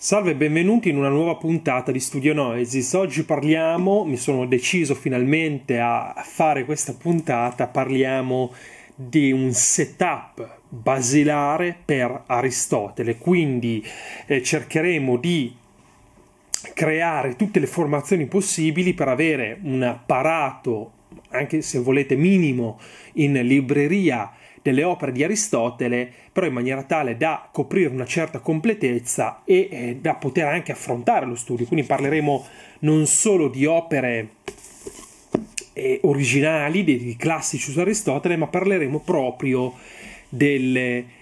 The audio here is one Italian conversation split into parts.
Salve e benvenuti in una nuova puntata di Studio Noesis. Oggi parliamo, mi sono deciso finalmente a fare questa puntata, parliamo di un setup basilare per Aristotele, quindi eh, cercheremo di creare tutte le formazioni possibili per avere un apparato, anche se volete minimo, in libreria nelle opere di Aristotele, però in maniera tale da coprire una certa completezza e eh, da poter anche affrontare lo studio. Quindi parleremo non solo di opere eh, originali, dei classici su Aristotele, ma parleremo proprio delle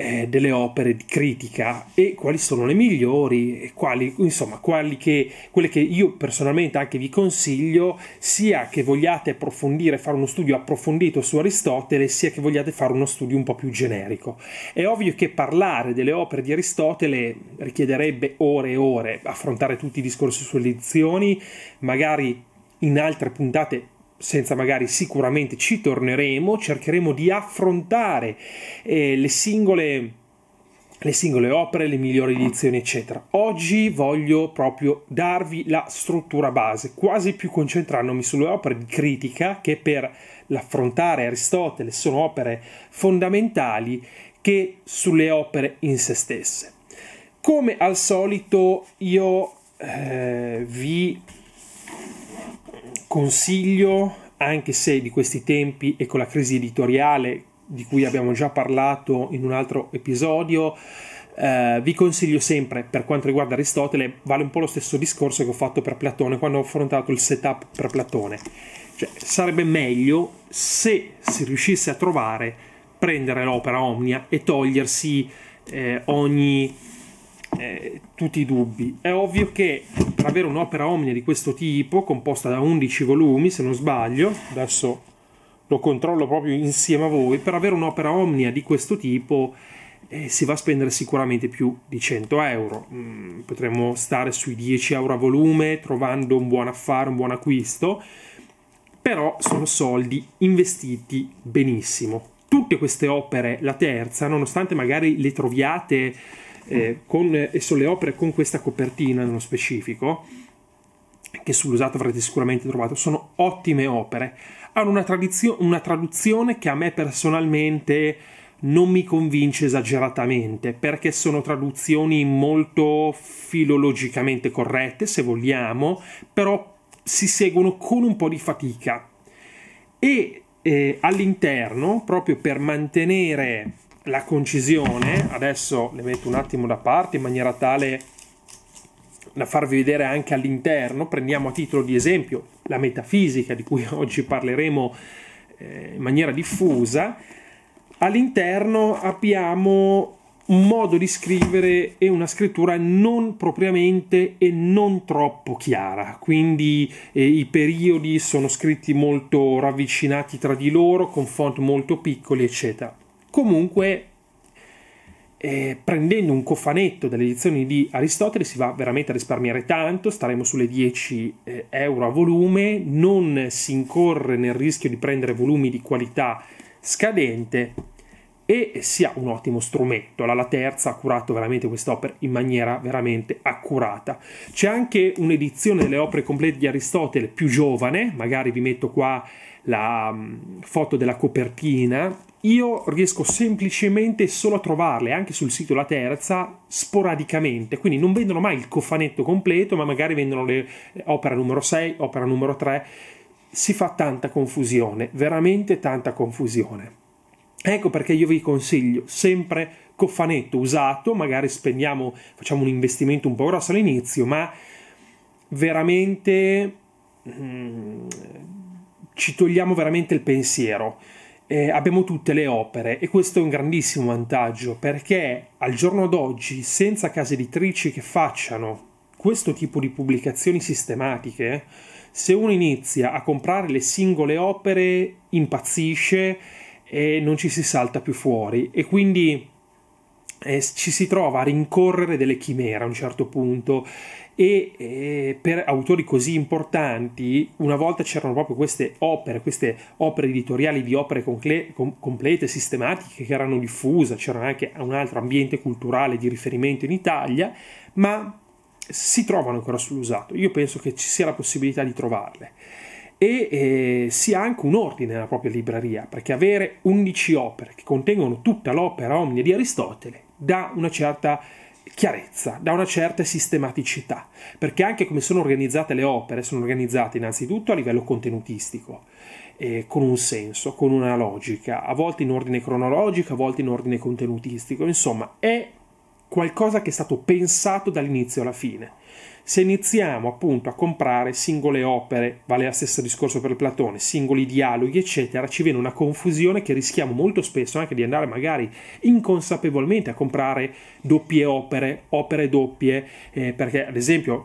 eh, delle opere di critica e quali sono le migliori e quali, insomma, quali che, quelle che io personalmente anche vi consiglio, sia che vogliate approfondire, fare uno studio approfondito su Aristotele, sia che vogliate fare uno studio un po' più generico. È ovvio che parlare delle opere di Aristotele richiederebbe ore e ore, affrontare tutti i discorsi sulle lezioni, magari in altre puntate senza magari sicuramente ci torneremo, cercheremo di affrontare eh, le singole le singole opere, le migliori edizioni, eccetera. Oggi voglio proprio darvi la struttura base, quasi più concentrandomi sulle opere di critica che per l'affrontare Aristotele sono opere fondamentali che sulle opere in se stesse. Come al solito io eh, vi Consiglio, anche se di questi tempi e con la crisi editoriale di cui abbiamo già parlato in un altro episodio, eh, vi consiglio sempre, per quanto riguarda Aristotele, vale un po' lo stesso discorso che ho fatto per Platone quando ho affrontato il setup per Platone. Cioè, sarebbe meglio se si riuscisse a trovare, prendere l'opera omnia e togliersi eh, ogni, eh, tutti i dubbi. È ovvio che per avere un'opera omnia di questo tipo, composta da 11 volumi, se non sbaglio, adesso lo controllo proprio insieme a voi, per avere un'opera omnia di questo tipo eh, si va a spendere sicuramente più di 100 euro. Mm, potremmo stare sui 10 euro a volume, trovando un buon affare, un buon acquisto, però sono soldi investiti benissimo. Tutte queste opere, la terza, nonostante magari le troviate eh, con, eh, e sulle opere con questa copertina nello specifico, che sull'usato avrete sicuramente trovato, sono ottime opere. Hanno una, tradizio- una traduzione che a me personalmente non mi convince esageratamente perché sono traduzioni molto filologicamente corrette, se vogliamo, però si seguono con un po' di fatica. E eh, all'interno, proprio per mantenere la concisione, adesso le metto un attimo da parte in maniera tale da farvi vedere anche all'interno, prendiamo a titolo di esempio la metafisica di cui oggi parleremo eh, in maniera diffusa, all'interno abbiamo un modo di scrivere e una scrittura non propriamente e non troppo chiara, quindi eh, i periodi sono scritti molto ravvicinati tra di loro, con font molto piccoli, eccetera. Comunque, eh, prendendo un cofanetto delle edizioni di Aristotele si va veramente a risparmiare tanto, staremo sulle 10 eh, euro a volume, non si incorre nel rischio di prendere volumi di qualità scadente e sia un ottimo strumento. La, Laterza ha curato veramente quest'opera in maniera veramente accurata. C'è anche un'edizione delle opere complete di Aristotele più giovane, magari vi metto qua la mm, foto della copertina, io riesco semplicemente solo a trovarle anche sul sito La Terza sporadicamente, quindi non vendono mai il cofanetto completo, ma magari vendono le eh, opera numero 6, opera numero 3. Si fa tanta confusione, veramente tanta confusione. Ecco perché io vi consiglio sempre cofanetto usato, magari spendiamo, facciamo un investimento un po' grosso all'inizio, ma veramente mm, ci togliamo veramente il pensiero. Eh, abbiamo tutte le opere e questo è un grandissimo vantaggio perché al giorno d'oggi senza case editrici che facciano questo tipo di pubblicazioni sistematiche, se uno inizia a comprare le singole opere impazzisce e non ci si salta più fuori e quindi eh, ci si trova a rincorrere delle chimere a un certo punto e eh, per autori così importanti una volta c'erano proprio queste opere, queste opere editoriali di opere comple- com- complete, sistematiche che erano diffuse, c'era anche un altro ambiente culturale di riferimento in Italia, ma si trovano ancora sull'usato. Io penso che ci sia la possibilità di trovarle e eh, si ha anche un ordine nella propria libreria, perché avere 11 opere che contengono tutta l'opera omnia di Aristotele dà una certa chiarezza, dà una certa sistematicità, perché anche come sono organizzate le opere, sono organizzate innanzitutto a livello contenutistico, eh, con un senso, con una logica, a volte in ordine cronologico, a volte in ordine contenutistico, insomma è qualcosa che è stato pensato dall'inizio alla fine. Se iniziamo appunto a comprare singole opere, vale lo stesso discorso per Platone, singoli dialoghi, eccetera, ci viene una confusione che rischiamo molto spesso anche di andare magari inconsapevolmente a comprare doppie opere, opere doppie, eh, perché ad esempio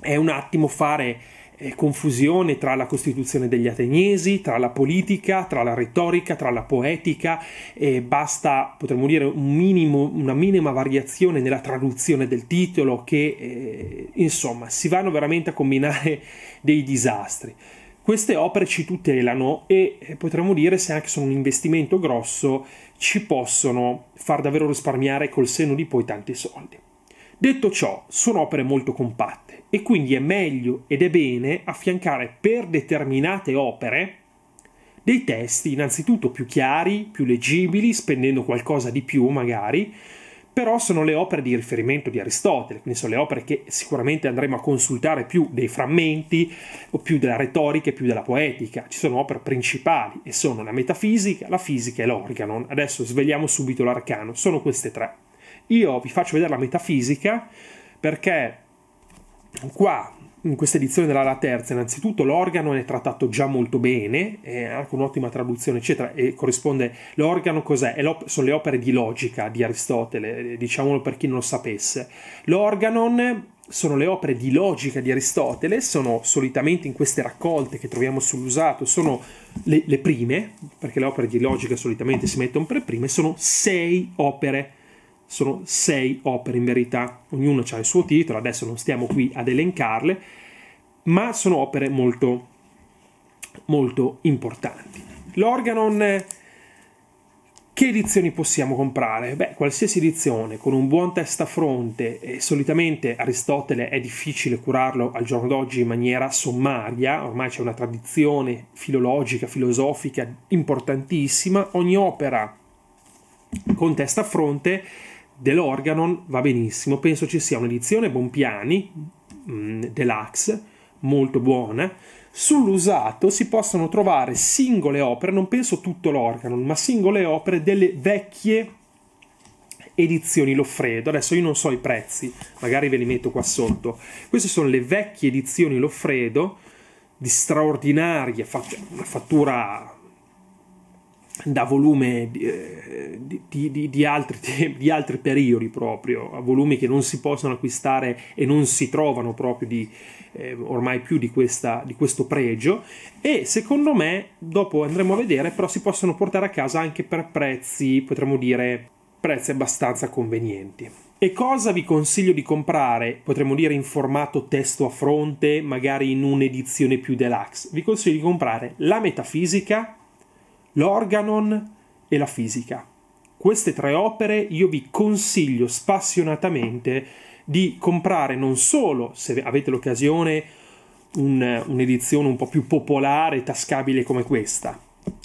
è un attimo fare eh, confusione tra la costituzione degli ateniesi, tra la politica, tra la retorica, tra la poetica e basta, potremmo dire, un minimo, una minima variazione nella traduzione del titolo che, eh, insomma, si vanno veramente a combinare dei disastri. Queste opere ci tutelano e eh, potremmo dire, se anche sono un investimento grosso, ci possono far davvero risparmiare col seno di poi tanti soldi. Detto ciò, sono opere molto compatte e quindi è meglio ed è bene affiancare per determinate opere dei testi innanzitutto più chiari, più leggibili, spendendo qualcosa di più magari, però sono le opere di riferimento di Aristotele, quindi sono le opere che sicuramente andremo a consultare più dei frammenti o più della retorica e più della poetica. Ci sono opere principali e sono la metafisica, la fisica e l'organon. Adesso svegliamo subito l'arcano, sono queste tre. Io vi faccio vedere la metafisica perché qua in questa edizione della La Terza, innanzitutto l'organo è trattato già molto bene, è anche un'ottima traduzione, eccetera, e corrisponde l'organo cos'è? sono le opere di logica di Aristotele, diciamolo per chi non lo sapesse. L'organon sono le opere di logica di Aristotele, sono solitamente in queste raccolte che troviamo sull'usato, sono le, le prime, perché le opere di logica solitamente si mettono per prime, sono sei opere sono sei opere in verità, ognuna ha il suo titolo, adesso non stiamo qui ad elencarle, ma sono opere molto, molto importanti. L'organon, che edizioni possiamo comprare? Beh, qualsiasi edizione, con un buon testafronte, e solitamente Aristotele è difficile curarlo al giorno d'oggi in maniera sommaria, ormai c'è una tradizione filologica, filosofica importantissima, ogni opera con testa a fronte, dell'Organon va benissimo, penso ci sia un'edizione Bompiani mh, mm, deluxe molto buona. Sull'usato si possono trovare singole opere, non penso tutto l'Organon, ma singole opere delle vecchie edizioni Loffredo. Adesso io non so i prezzi, magari ve li metto qua sotto. Queste sono le vecchie edizioni Loffredo di straordinaria fattura da volume eh, di, di, di, altri, di, altri, periodi proprio, a volumi che non si possono acquistare e non si trovano proprio di, eh, ormai più di, questa, di questo pregio e secondo me dopo andremo a vedere però si possono portare a casa anche per prezzi potremmo dire prezzi abbastanza convenienti. E cosa vi consiglio di comprare? Potremmo dire in formato testo a fronte, magari in un'edizione più deluxe. Vi consiglio di comprare la metafisica l'Organon e la Fisica. Queste tre opere io vi consiglio spassionatamente di comprare non solo, se avete l'occasione, un, un'edizione un po' più popolare, tascabile come questa,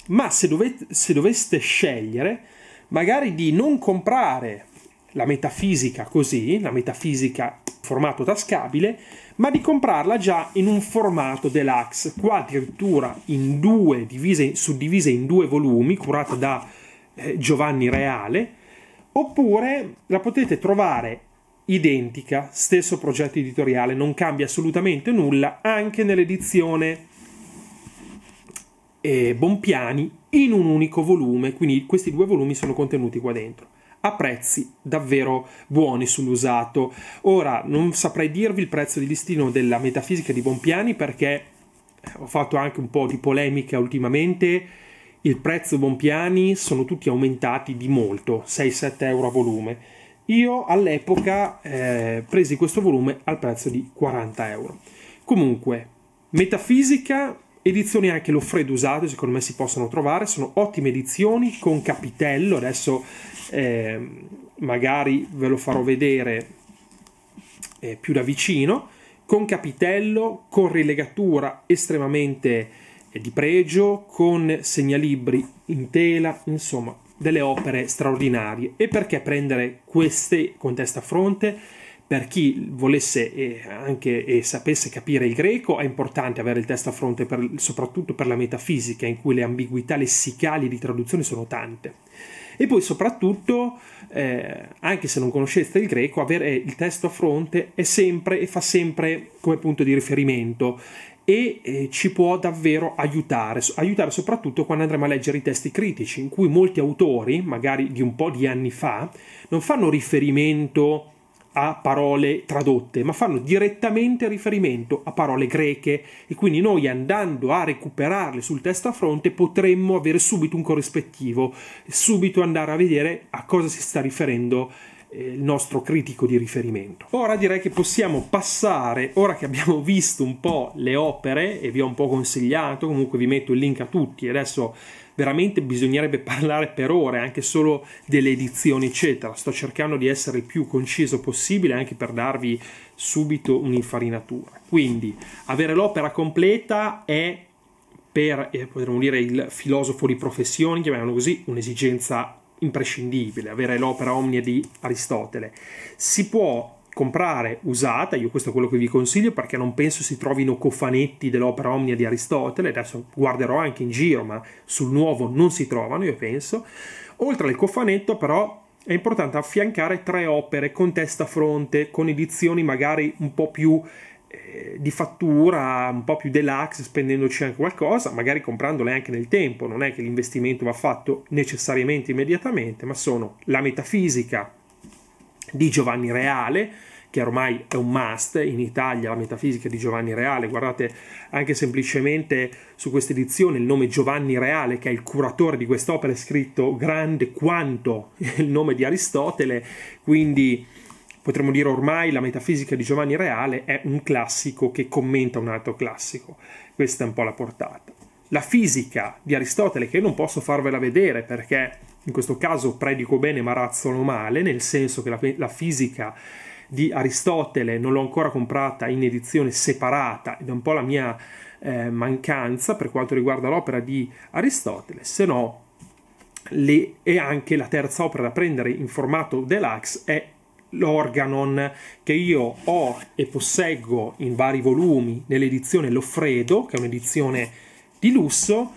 ma se, dovete, se doveste scegliere, magari di non comprare la metafisica così, la metafisica formato tascabile, ma di comprarla già in un formato deluxe, qua addirittura in due divise, suddivise in due volumi, curata da eh, Giovanni Reale, oppure la potete trovare identica, stesso progetto editoriale, non cambia assolutamente nulla, anche nell'edizione eh, Bompiani in un unico volume, quindi questi due volumi sono contenuti qua dentro a prezzi davvero buoni sull'usato. Ora non saprei dirvi il prezzo di listino della metafisica di Bonpiani perché eh, ho fatto anche un po' di polemica ultimamente. Il prezzo Bonpiani sono tutti aumentati di molto, 6-7 euro a volume. Io all'epoca eh, presi questo volume al prezzo di 40 euro. Comunque, metafisica Edizioni anche Loffredo usate, secondo me si possono trovare, sono ottime edizioni con capitello, adesso eh, magari ve lo farò vedere eh, più da vicino, con capitello, con rilegatura estremamente eh, di pregio, con segnalibri in tela, insomma delle opere straordinarie. E perché prendere queste con testa a fronte? per chi volesse e anche e sapesse capire il greco è importante avere il testo a fronte per, soprattutto per la metafisica in cui le ambiguità lessicali di traduzione sono tante e poi soprattutto eh, anche se non conosceste il greco avere il testo a fronte è sempre e fa sempre come punto di riferimento e eh, ci può davvero aiutare, aiutare soprattutto quando andremo a leggere i testi critici, in cui molti autori, magari di un po' di anni fa, non fanno riferimento a a parole tradotte, ma fanno direttamente riferimento a parole greche e quindi noi andando a recuperarle sul testo a fronte potremmo avere subito un corrispettivo, subito andare a vedere a cosa si sta riferendo eh, il nostro critico di riferimento. Ora direi che possiamo passare, ora che abbiamo visto un po' le opere e vi ho un po' consigliato, comunque vi metto il link a tutti, adesso veramente bisognerebbe parlare per ore anche solo delle edizioni eccetera sto cercando di essere il più conciso possibile anche per darvi subito un'infarinatura quindi avere l'opera completa è per eh, potremmo dire il filosofo di professione chiamiamolo così un'esigenza imprescindibile avere l'opera omnia di Aristotele si può comprare usata, io questo è quello che vi consiglio perché non penso si trovino cofanetti dell'opera omnia di Aristotele, adesso guarderò anche in giro, ma sul nuovo non si trovano, io penso. Oltre al cofanetto però è importante affiancare tre opere con testa a fronte, con edizioni magari un po' più eh, di fattura, un po' più deluxe, spendendoci anche qualcosa, magari comprandole anche nel tempo, non è che l'investimento va fatto necessariamente immediatamente, ma sono la metafisica di Giovanni Reale, che ormai è un must in Italia, la metafisica di Giovanni Reale. Guardate anche semplicemente su questa edizione il nome Giovanni Reale, che è il curatore di quest'opera, è scritto grande quanto il nome di Aristotele, quindi potremmo dire ormai la metafisica di Giovanni Reale è un classico che commenta un altro classico. Questa è un po' la portata. La fisica di Aristotele, che io non posso farvela vedere perché in questo caso predico bene ma razzolo male, nel senso che la, la fisica di Aristotele non l'ho ancora comprata in edizione separata ed è un po' la mia eh, mancanza per quanto riguarda l'opera di Aristotele, se no le, e anche la terza opera da prendere in formato deluxe è l'Organon che io ho e posseggo in vari volumi nell'edizione Loffredo, che è un'edizione di lusso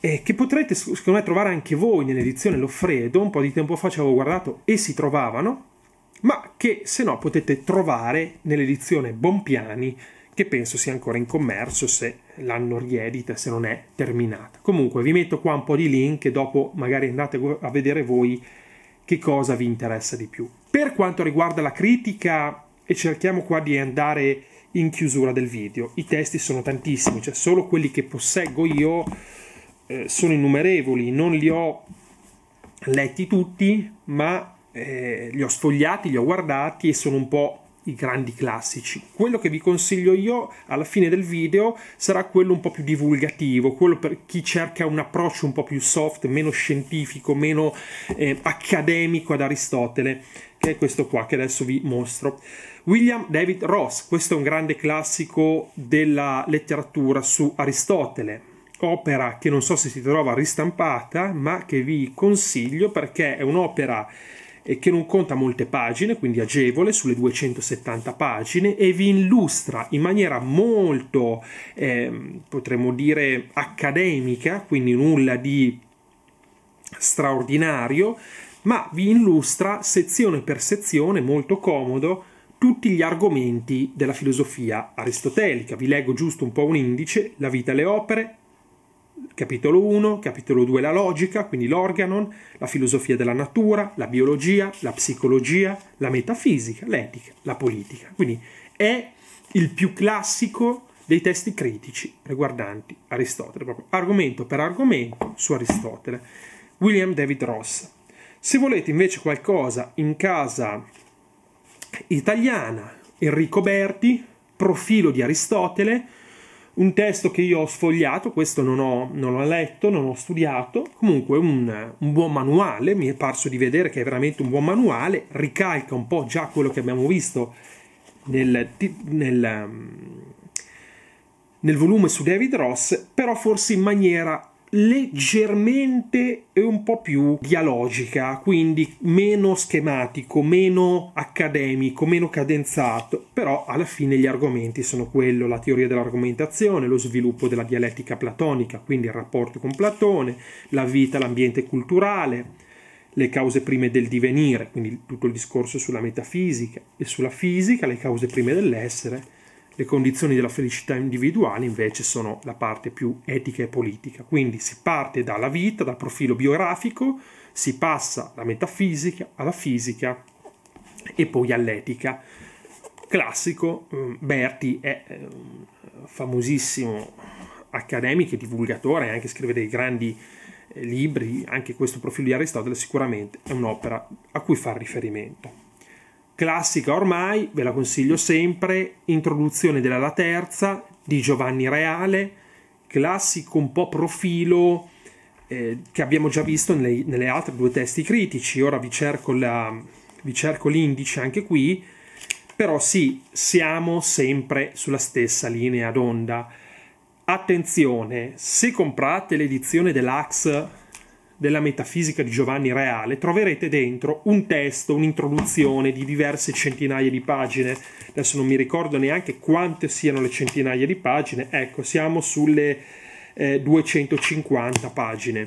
eh, che potrete secondo me trovare anche voi nell'edizione Loffredo, un po' di tempo fa ci avevo guardato e si trovavano, ma che se no potete trovare nell'edizione Bompiani, che penso sia ancora in commercio se l'hanno riedita, se non è terminata. Comunque vi metto qua un po' di link e dopo magari andate a vedere voi che cosa vi interessa di più. Per quanto riguarda la critica, e cerchiamo qua di andare in chiusura del video, i testi sono tantissimi, cioè solo quelli che posseggo io eh, sono innumerevoli, non li ho letti tutti, ma eh, li ho sfogliati, li ho guardati e sono un po' i grandi classici. Quello che vi consiglio io alla fine del video sarà quello un po' più divulgativo, quello per chi cerca un approccio un po' più soft, meno scientifico, meno eh, accademico ad Aristotele, che è questo qua che adesso vi mostro. William David Ross, questo è un grande classico della letteratura su Aristotele opera che non so se si trova ristampata, ma che vi consiglio perché è un'opera eh, che non conta molte pagine, quindi agevole, sulle 270 pagine, e vi illustra in maniera molto, eh, potremmo dire, accademica, quindi nulla di straordinario, ma vi illustra sezione per sezione, molto comodo, tutti gli argomenti della filosofia aristotelica. Vi leggo giusto un po' un indice, la vita e le opere, capitolo 1, capitolo 2 la logica, quindi l'organon, la filosofia della natura, la biologia, la psicologia, la metafisica, l'etica, la politica. Quindi è il più classico dei testi critici riguardanti Aristotele, proprio argomento per argomento su Aristotele. William David Ross. Se volete invece qualcosa in casa italiana, Enrico Berti, profilo di Aristotele, un testo che io ho sfogliato, questo non ho, non ho letto, non ho studiato, comunque un, un, buon manuale, mi è parso di vedere che è veramente un buon manuale, ricalca un po' già quello che abbiamo visto nel, nel, ehm, nel volume su David Ross, però forse in maniera leggermente e un po' più dialogica, quindi meno schematico, meno accademico, meno cadenzato, però alla fine gli argomenti sono quello, la teoria dell'argomentazione, lo sviluppo della dialettica platonica, quindi il rapporto con Platone, la vita, l'ambiente culturale, le cause prime del divenire, quindi tutto il discorso sulla metafisica e sulla fisica, le cause prime dell'essere, le condizioni della felicità individuale invece sono la parte più etica e politica. Quindi si parte dalla vita, dal profilo biografico, si passa alla metafisica, alla fisica e poi all'etica. Classico, mm, Berti è ehm, famosissimo accademico e divulgatore, anche scrive dei grandi eh, libri, anche questo profilo di Aristotele sicuramente è un'opera a cui fa riferimento. Classica ormai, ve la consiglio sempre, Introduzione della La Terza di Giovanni Reale, classico un po' profilo eh, che abbiamo già visto nelle, nelle, altre due testi critici, ora vi cerco, la, vi cerco l'indice anche qui, però sì, siamo sempre sulla stessa linea d'onda. Attenzione, se comprate l'edizione dell'Axe della metafisica di Giovanni Reale, troverete dentro un testo, un'introduzione di diverse centinaia di pagine. Adesso non mi ricordo neanche quante siano le centinaia di pagine. Ecco, siamo sulle eh, 250 pagine,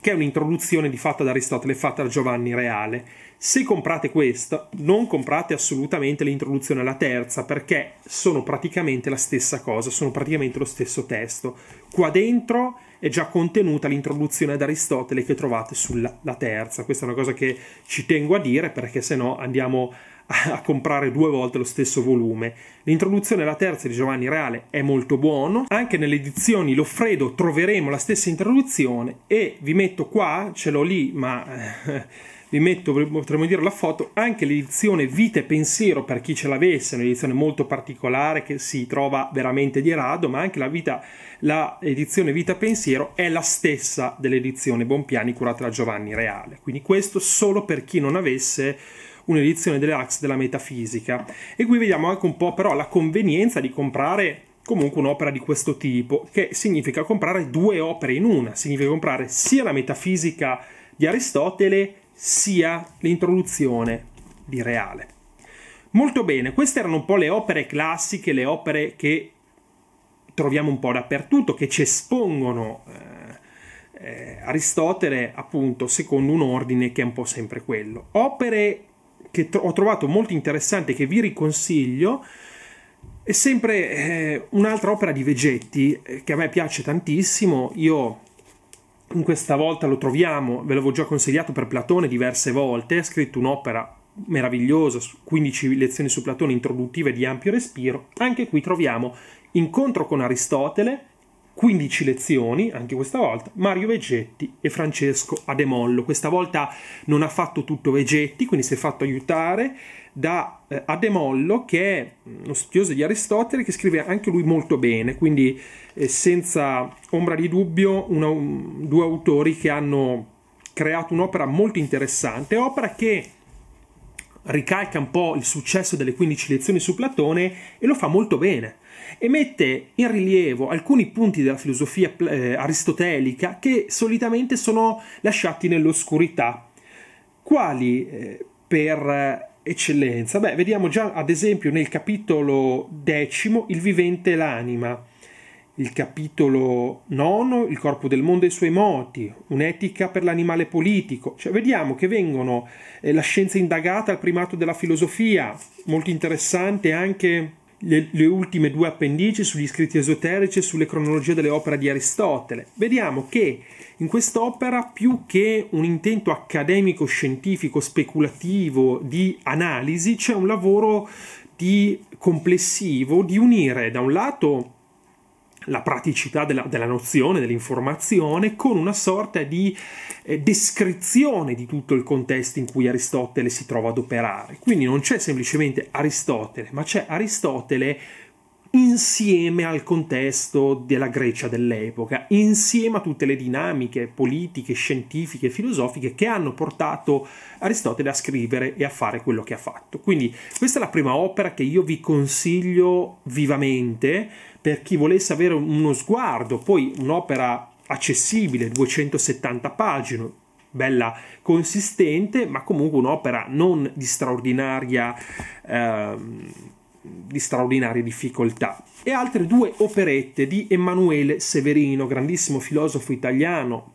che è un'introduzione di fatta da Aristotele, fatta da Giovanni Reale. Se comprate questa, non comprate assolutamente l'introduzione alla terza, perché sono praticamente la stessa cosa, sono praticamente lo stesso testo. Qua dentro è già contenuta l'introduzione ad Aristotele che trovate sulla terza. Questa è una cosa che ci tengo a dire perché se no andiamo a comprare due volte lo stesso volume. L'introduzione alla terza di Giovanni Reale è molto buono, anche nelle edizioni Loffredo troveremo la stessa introduzione e vi metto qua, ce l'ho lì, ma eh, vi metto, potremmo dire, la foto, anche l'edizione Vita e Pensiero per chi ce l'avesse, un'edizione molto particolare che si trova veramente di rado, ma anche l'edizione vita, Vita e Pensiero è la stessa dell'edizione Bompiani curata da Giovanni Reale. Quindi questo solo per chi non avesse un'edizione delle Axe della metafisica. E qui vediamo anche un po' però la convenienza di comprare comunque un'opera di questo tipo, che significa comprare due opere in una, significa comprare sia la metafisica di Aristotele sia l'introduzione di Reale. Molto bene, queste erano un po' le opere classiche, le opere che troviamo un po' dappertutto, che ci espongono eh, eh, Aristotele appunto secondo un ordine che è un po' sempre quello. Opere che tro ho trovato molto interessanti che vi riconsiglio è sempre eh, un'altra opera di Vegetti eh, che a me piace tantissimo. Io questa volta lo troviamo, ve l'avevo già consigliato per Platone diverse volte, ha scritto un'opera meravigliosa, 15 lezioni su Platone introduttive di ampio respiro, anche qui troviamo incontro con Aristotele, 15 lezioni, anche questa volta, Mario Vegetti e Francesco Ademollo. Questa volta non ha fatto tutto Vegetti, quindi si è fatto aiutare da eh, Ademollo, che è uno studioso di Aristotele, che scrive anche lui molto bene, quindi eh, senza ombra di dubbio una, due autori che hanno creato un'opera molto interessante, opera che ricalca un po' il successo delle 15 lezioni su Platone e lo fa molto bene e mette in rilievo alcuni punti della filosofia eh, aristotelica che solitamente sono lasciati nell'oscurità. Quali eh, per eccellenza? Beh, vediamo già ad esempio nel capitolo decimo il vivente e l'anima il capitolo 9, il corpo del mondo e i suoi moti, un'etica per l'animale politico. Cioè, vediamo che vengono eh, la scienza indagata al primato della filosofia, molto interessante anche le, le, ultime due appendici sugli scritti esoterici e sulle cronologie delle opere di Aristotele. Vediamo che in quest'opera, più che un intento accademico, scientifico, speculativo di analisi, c'è un lavoro di complessivo di unire da un lato la praticità della, della nozione, dell'informazione, con una sorta di eh, descrizione di tutto il contesto in cui Aristotele si trova ad operare. Quindi non c'è semplicemente Aristotele, ma c'è Aristotele insieme al contesto della Grecia dell'epoca, insieme a tutte le dinamiche politiche, scientifiche e filosofiche che hanno portato Aristotele a scrivere e a fare quello che ha fatto. Quindi questa è la prima opera che io vi consiglio vivamente per chi volesse avere uno sguardo, poi un'opera accessibile, 270 pagine, bella consistente, ma comunque un'opera non di straordinaria... Ehm, di straordinarie difficoltà, e altre due operette di Emanuele Severino, grandissimo filosofo italiano,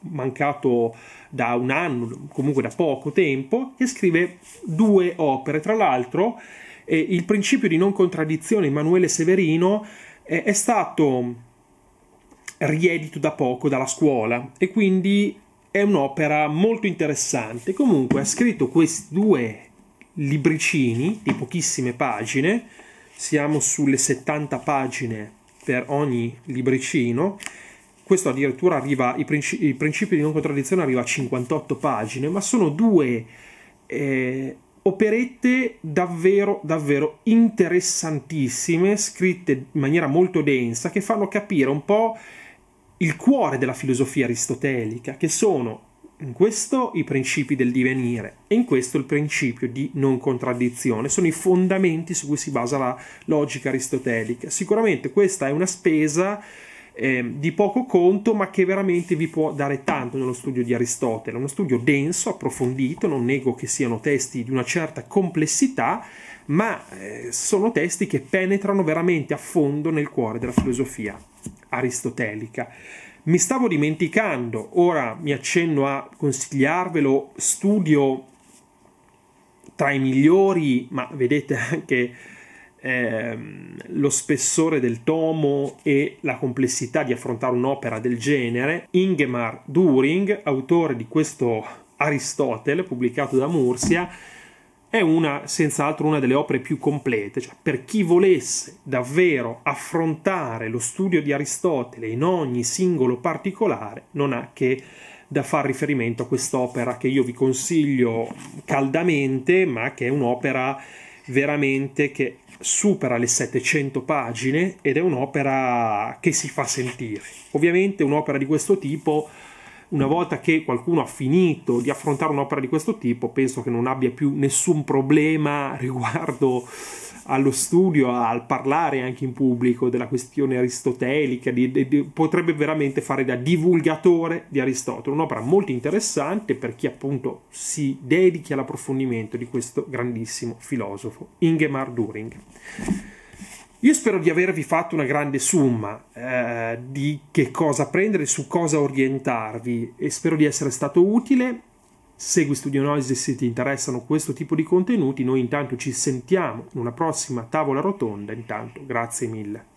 mancato da un anno, comunque da poco tempo, che scrive due opere. Tra l'altro, eh, il principio di non contraddizione Emanuele Severino eh, è stato riedito da poco dalla scuola e quindi è un'opera molto interessante. Comunque ha scritto questi due libricini di pochissime pagine, siamo sulle 70 pagine per ogni libricino, questo addirittura arriva, i, principi, i principi di non contraddizione arriva a 58 pagine, ma sono due eh, operette davvero, davvero interessantissime, scritte in maniera molto densa, che fanno capire un po' il cuore della filosofia aristotelica, che sono in questo i principi del divenire e in questo il principio di non contraddizione sono i fondamenti su cui si basa la logica aristotelica. Sicuramente questa è una spesa eh, di poco conto ma che veramente vi può dare tanto nello studio di Aristotele, uno studio denso, approfondito, non nego che siano testi di una certa complessità, ma eh, sono testi che penetrano veramente a fondo nel cuore della filosofia aristotelica. Mi stavo dimenticando, ora mi accenno a consigliarvelo, studio tra i migliori, ma vedete anche ehm, lo spessore del tomo e la complessità di affrontare un'opera del genere, Ingemar During, autore di questo Aristotele, pubblicato da Mursia, è una, senz'altro una delle opere più complete, cioè per chi volesse davvero affrontare lo studio di Aristotele in ogni singolo particolare, non ha che da far riferimento a quest'opera che io vi consiglio caldamente, ma che è un'opera veramente che supera le 700 pagine ed è un'opera che si fa sentire. Ovviamente un'opera di questo tipo una volta che qualcuno ha finito di affrontare un'opera di questo tipo, penso che non abbia più nessun problema riguardo allo studio, al parlare anche in pubblico della questione aristotelica, di, di, potrebbe veramente fare da divulgatore di Aristotele, un'opera molto interessante per chi appunto si dedichi all'approfondimento di questo grandissimo filosofo, Ingemar Düring. Io spero di avervi fatto una grande summa eh, di che cosa prendere, su cosa orientarvi e spero di essere stato utile. Segui Studio Noise se ti interessano questo tipo di contenuti. Noi intanto ci sentiamo in una prossima tavola rotonda. Intanto, grazie mille.